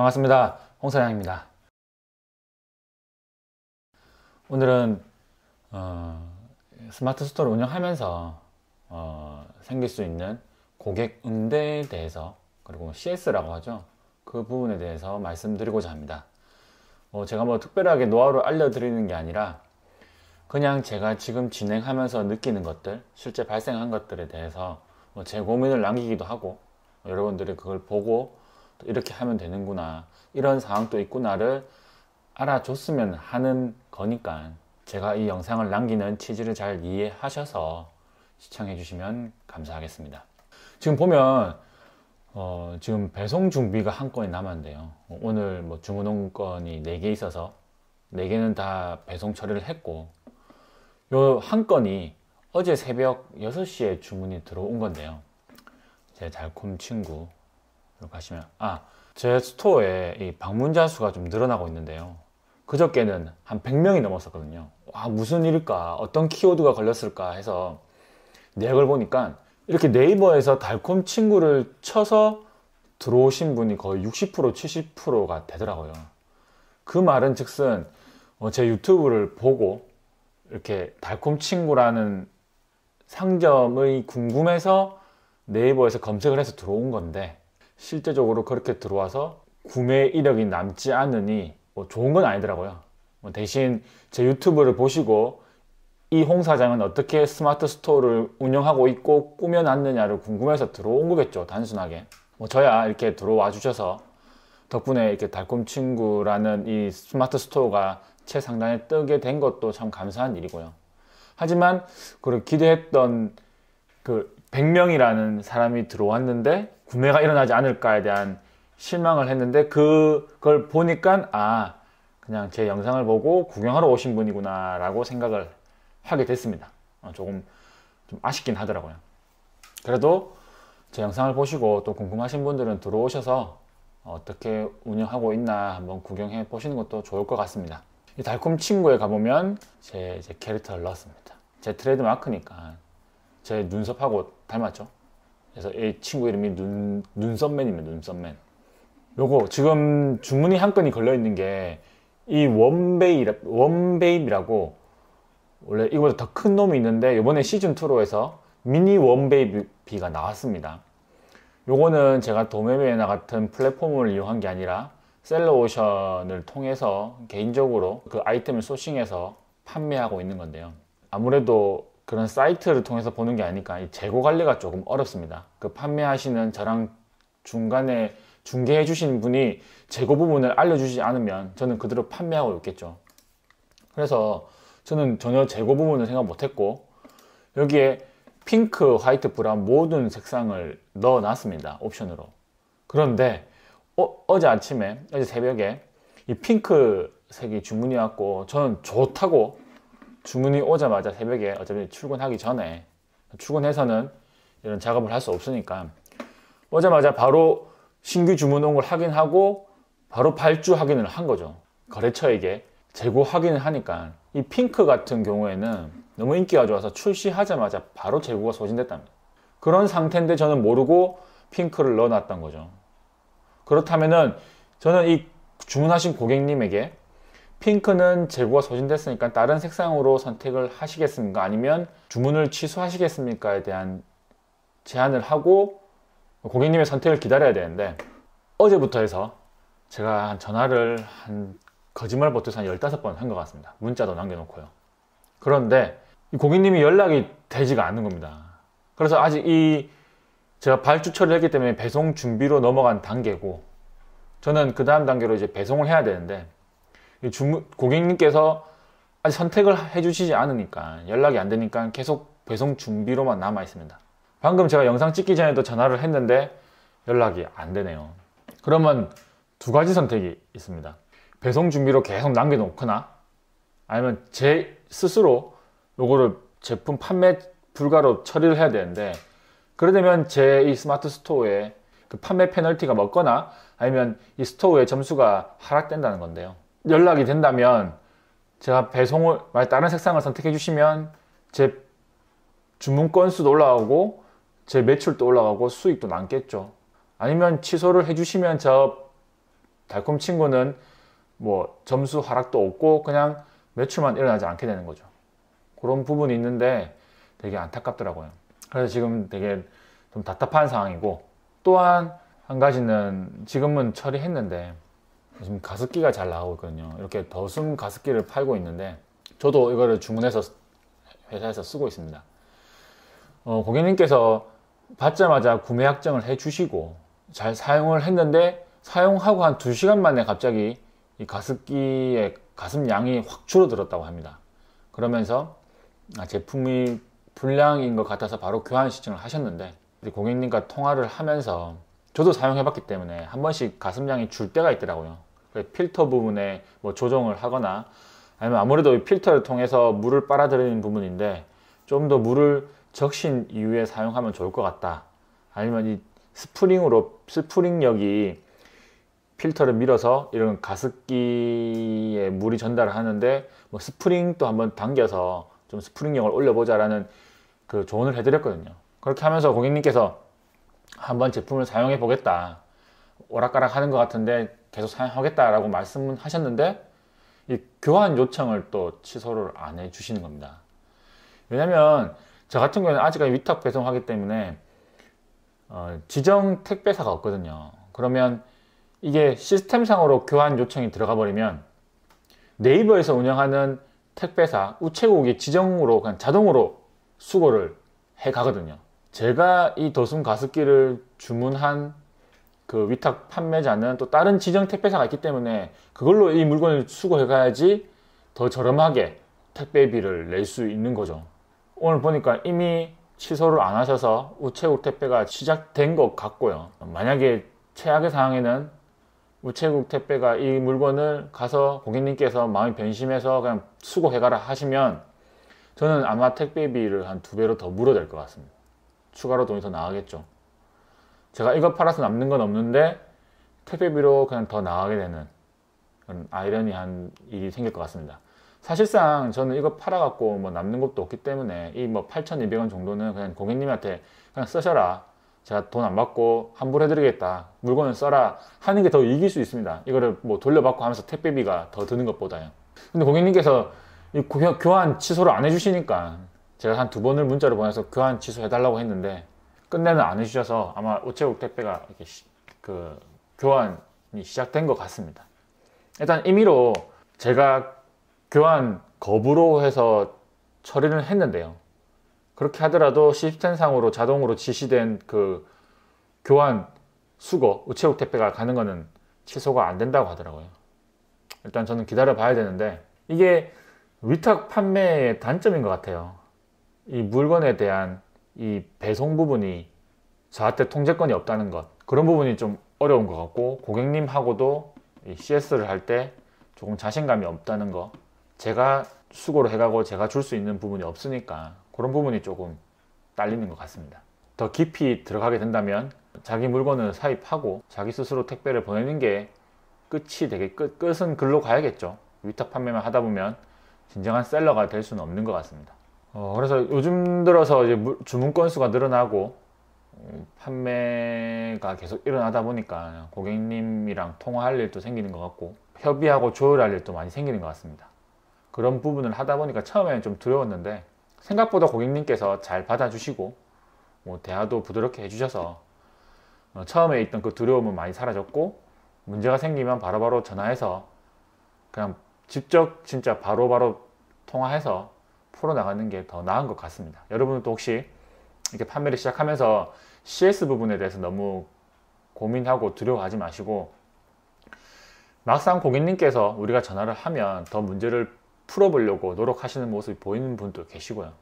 반갑습니다. 홍사장입니다. 오늘은 어, 스마트 스토어를 운영하면서 어, 생길 수 있는 고객 응대에 대해서 그리고 CS라고 하죠. 그 부분에 대해서 말씀드리고자 합니다. 어, 제가 뭐 특별하게 노하우를 알려드리는 게 아니라 그냥 제가 지금 진행하면서 느끼는 것들, 실제 발생한 것들에 대해서 뭐제 고민을 남기기도 하고 여러분들이 그걸 보고 이렇게 하면 되는구나 이런 상황도 있구나를 알아줬으면 하는 거니까 제가 이 영상을 남기는 취지를 잘 이해하셔서 시청해 주시면 감사하겠습니다 지금 보면 어, 지금 배송 준비가 한 건이 남았는데요 오늘 뭐 주문 온 건이 4개 있어서 4개는 다 배송 처리를 했고 요 한 건이 어제 새벽 6시에 주문이 들어온 건데요 제 달콤 친구 가시면 아, 제 스토어에 이 방문자 수가 좀 늘어나고 있는데요. 그저께는 한 100명이 넘었었거든요. 와, 무슨 일일까? 어떤 키워드가 걸렸을까 해서 내역을 보니까 이렇게 네이버에서 달콤 친구를 쳐서 들어오신 분이 거의 60% 70%가 되더라고요. 그 말은 즉슨 어, 제 유튜브를 보고 이렇게 달콤 친구라는 상점의 궁금해서 네이버에서 검색을 해서 들어온 건데 실제적으로 그렇게 들어와서 구매 이력이 남지 않으니 뭐 좋은 건 아니더라고요. 뭐 대신 제 유튜브를 보시고 이 홍 사장은 어떻게 스마트 스토어를 운영하고 있고 꾸며놨느냐를 궁금해서 들어온 거겠죠. 단순하게. 뭐 저야 이렇게 들어와 주셔서 덕분에 이렇게 달콤 친구라는 이 스마트 스토어가 최상단에 뜨게 된 것도 참 감사한 일이고요. 하지만 그 기대했던 그 100명이라는 사람이 들어왔는데 구매가 일어나지 않을까에 대한 실망을 했는데 그, 그걸 보니까 아 그냥 제 영상을 보고 구경하러 오신 분이구나 라고 생각을 하게 됐습니다 어, 조금 좀 아쉽긴 하더라고요 그래도 제 영상을 보시고 또 궁금하신 분들은 들어오셔서 어떻게 운영하고 있나 한번 구경해 보시는 것도 좋을 것 같습니다 이 달콤 친구에 가보면 제 캐릭터를 넣었습니다 제 트레이드 마크니까 제 눈썹하고 닮았죠 그래서 이 친구 이름이 눈, 눈썹맨입니다. 눈썹맨. 요거 지금 주문이 한 건이 걸려 있는 게 이 원베이 원베이라고 원래 이거보다 더 큰 놈이 있는데 이번에 시즌 2로 해서 미니 원베이비가 나왔습니다. 요거는 제가 도매매나 같은 플랫폼을 이용한 게 아니라 셀러오션을 통해서 개인적으로 그 아이템을 소싱해서 판매하고 있는 건데요. 아무래도 그런 사이트를 통해서 보는 게 아니니까 재고 관리가 조금 어렵습니다. 그 판매하시는 저랑 중간에 중개해 주신 분이 재고 부분을 알려주지 않으면 저는 그대로 판매하고 있겠죠. 그래서 저는 전혀 재고 부분을 생각 못했고 여기에 핑크, 화이트, 브라운 모든 색상을 넣어놨습니다. 옵션으로. 그런데 어, 제 아침에, 어제 새벽에 이 핑크색이 주문이 왔고 저는 좋다고 주문이 오자마자 새벽에 어차피 출근하기 전에 출근해서는 이런 작업을 할 수 없으니까 오자마자 바로 신규 주문 온 걸 확인하고 바로 발주 확인을 한 거죠. 거래처에게 재고 확인을 하니까 이 핑크 같은 경우에는 너무 인기가 좋아서 출시하자마자 바로 재고가 소진됐답니다. 그런 상태인데 저는 모르고 핑크를 넣어놨던 거죠. 그렇다면은 저는 이 주문하신 고객님에게 핑크는 재고가 소진됐으니까 다른 색상으로 선택을 하시겠습니까? 아니면 주문을 취소하시겠습니까?에 대한 제안을 하고 고객님의 선택을 기다려야 되는데 어제부터 해서 제가 전화를 한 거짓말 못해서 한 15번 한 것 같습니다. 문자도 남겨놓고요. 그런데 고객님이 연락이 되지가 않는 겁니다. 그래서 아직 이 제가 발주 처리를 했기 때문에 배송 준비로 넘어간 단계고 저는 그 다음 단계로 이제 배송을 해야 되는데 고객님께서 아직 선택을 해주시지 않으니까 연락이 안 되니까 계속 배송 준비로만 남아 있습니다. 방금 제가 영상 찍기 전에도 전화를 했는데 연락이 안 되네요. 그러면 두 가지 선택이 있습니다. 배송 준비로 계속 남겨놓거나 아니면 제 스스로 요거를 제품 판매 불가로 처리를 해야 되는데 그러려면 제 이 스마트 스토어에 그 판매 페널티가 먹거나 아니면 이 스토어의 점수가 하락된다는 건데요. 연락이 된다면 제가 배송을 만약 다른 색상을 선택해 주시면 제 주문 건수도 올라가고 제 매출도 올라가고 수익도 남겠죠. 아니면 취소를 해주시면 저 달콤 친구는 뭐 점수 하락도 없고 그냥 매출만 일어나지 않게 되는 거죠. 그런 부분이 있는데 되게 안타깝더라고요. 그래서 지금 되게 좀 답답한 상황이고 또한 한 가지는 지금은 처리했는데 요즘 가습기가 잘나오고 있거든요. 이렇게 더숨 가습기를 팔고 있는데 저도 이거를 주문해서 회사에서 쓰고 있습니다. 어, 고객님께서 받자마자 구매 확정을 해주시고 잘 사용을 했는데 사용하고 한 2시간 만에 갑자기 이 가습기의 가습량이 확 줄어들었다고 합니다. 그러면서 아, 제품이 불량인 것 같아서 바로 교환 신청을 하셨는데 고객님과 통화를 하면서 저도 사용해봤기 때문에 한 번씩 가습량이 줄 때가 있더라고요. 그 필터 부분에 뭐 조정을 하거나 아니면 아무래도 필터를 통해서 물을 빨아들이는 부분인데 좀 더 물을 적신 이후에 사용하면 좋을 것 같다 아니면 이 스프링으로 스프링력이 필터를 밀어서 이런 가습기에 물이 전달을 하는데 뭐 스프링도 한번 당겨서 좀 스프링력을 올려보자라는 그 조언을 해드렸거든요. 그렇게 하면서 고객님께서 한번 제품을 사용해 보겠다. 오락가락 하는 것 같은데 계속 사용하겠다라고 말씀은 하셨는데 이 교환 요청을 또 취소를 안 해주시는 겁니다. 왜냐하면 저 같은 경우는 아직까 위탁 배송하기 때문에 어, 지정 택배사가 없거든요. 그러면 이게 시스템상으로 교환 요청이 들어가 버리면 네이버에서 운영하는 택배사 우체국이 지정으로 그냥 자동으로 수거를 해 가거든요. 제가 이 도순 가습기를 주문한 그 위탁 판매자는 또 다른 지정 택배사가 있기 때문에 그걸로 이 물건을 수거해 가야지 더 저렴하게 택배비를 낼 수 있는 거죠. 오늘 보니까 이미 취소를 안 하셔서 우체국 택배가 시작된 것 같고요. 만약에 최악의 상황에는 우체국 택배가 이 물건을 가서 고객님께서 마음이 변심해서 그냥 수거해가라 하시면 저는 아마 택배비를 한 두 배로 더 물어야 것 같습니다. 추가로 돈이 더 나가겠죠. 제가 이거 팔아서 남는 건 없는데 택배비로 그냥 더 나가게 되는 그런 아이러니한 일이 생길 것 같습니다. 사실상 저는 이거 팔아갖고 뭐 남는 것도 없기 때문에 이 뭐 8,200원 정도는 그냥 고객님한테 그냥 쓰셔라. 제가 돈 안 받고 환불 해드리겠다. 물건을 써라. 하는 게 더 이길 수 있습니다. 이거를 뭐 돌려받고 하면서 택배비가 더 드는 것보다요. 근데 고객님께서 이 교환 취소를 안 해주시니까 제가 한 두 번을 문자로 보내서 교환 취소해달라고 했는데 끝내는 안 해주셔서 아마 우체국 택배가 이렇게 시, 그 교환이 시작된 것 같습니다. 일단 임의로 제가 교환 거부로 해서 처리를 했는데요. 그렇게 하더라도 시스템상으로 자동으로 지시된 그 교환 수거, 우체국 택배가 가는 거는 취소가 안 된다고 하더라고요. 일단 저는 기다려 봐야 되는데 이게 위탁 판매의 단점인 것 같아요. 이 물건에 대한 이 배송 부분이 저한테 통제권이 없다는 것 그런 부분이 좀 어려운 것 같고 고객님하고도 이 CS를 할 때 조금 자신감이 없다는 것 제가 수고를 해가고 제가 줄 수 있는 부분이 없으니까 그런 부분이 조금 딸리는 것 같습니다 더 깊이 들어가게 된다면 자기 물건을 사입하고 자기 스스로 택배를 보내는 게 끝이 되게 끝, 끝은 글로 가야겠죠 위탁 판매만 하다 보면 진정한 셀러가 될 수는 없는 것 같습니다 어, 그래서 요즘 들어서 이제 주문 건수가 늘어나고 어, 판매가 계속 일어나다 보니까 고객님이랑 통화할 일도 생기는 것 같고 협의하고 조율할 일도 많이 생기는 것 같습니다. 그런 부분을 하다 보니까 처음에는 좀 두려웠는데 생각보다 고객님께서 잘 받아주시고 뭐 대화도 부드럽게 해주셔서 어, 처음에 있던 그 두려움은 많이 사라졌고 문제가 생기면 바로바로 바로 전화해서 그냥 직접 진짜 바로바로 바로 통화해서 풀어나가는 게 더 나은 것 같습니다. 여러분도 혹시 이렇게 판매를 시작하면서 CS 부분에 대해서 너무 고민하고 두려워하지 마시고 막상 고객님께서 우리가 전화를 하면 더 문제를 풀어보려고 노력하시는 모습이 보이는 분도 계시고요.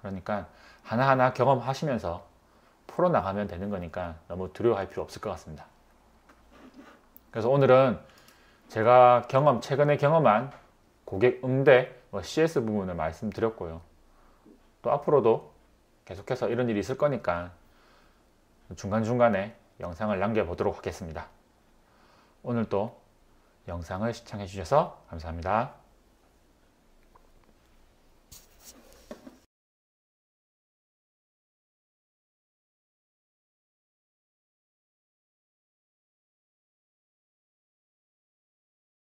그러니까 하나하나 경험하시면서 풀어나가면 되는 거니까 너무 두려워할 필요 없을 것 같습니다. 그래서 오늘은 제가 경험, 최근에 경험한 고객 응대 CS 어, 부분을 말씀드렸고요. 또 앞으로도 계속해서 이런 일이 있을 거니까 중간중간에 영상을 남겨보도록 하겠습니다. 오늘도 영상을 시청해 주셔서 감사합니다.